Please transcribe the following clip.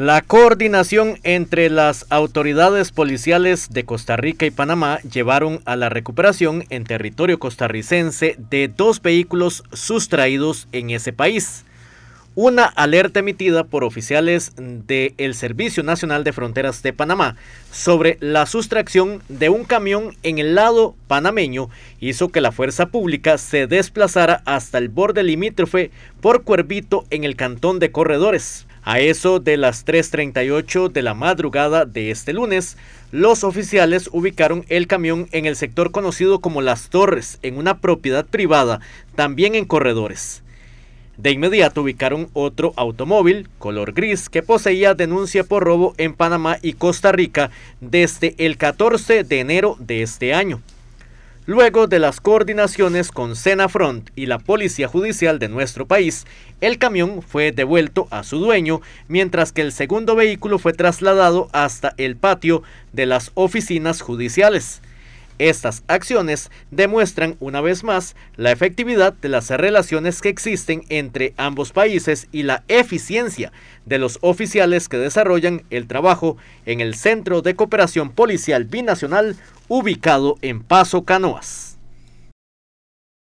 La coordinación entre las autoridades policiales de Costa Rica y Panamá llevaron a la recuperación en territorio costarricense de dos vehículos sustraídos en ese país. Una alerta emitida por oficiales del Servicio Nacional de Fronteras de Panamá sobre la sustracción de un camión en el lado panameño hizo que la fuerza pública se desplazara hasta el borde limítrofe por Cuervito en el cantón de Corredores. A eso de las 3.38 de la madrugada de este lunes, los oficiales ubicaron el camión en el sector conocido como Las Torres, en una propiedad privada, también en corredores. De inmediato ubicaron otro automóvil color gris que poseía denuncia por robo en Panamá y Costa Rica desde el 14 de enero de este año. Luego de las coordinaciones con Senafront y la Policía Judicial de nuestro país, el camión fue devuelto a su dueño, mientras que el segundo vehículo fue trasladado hasta el patio de las oficinas judiciales. Estas acciones demuestran una vez más la efectividad de las relaciones que existen entre ambos países y la eficiencia de los oficiales que desarrollan el trabajo en el Centro de Cooperación Policial Binacional ubicado en Paso Canoas.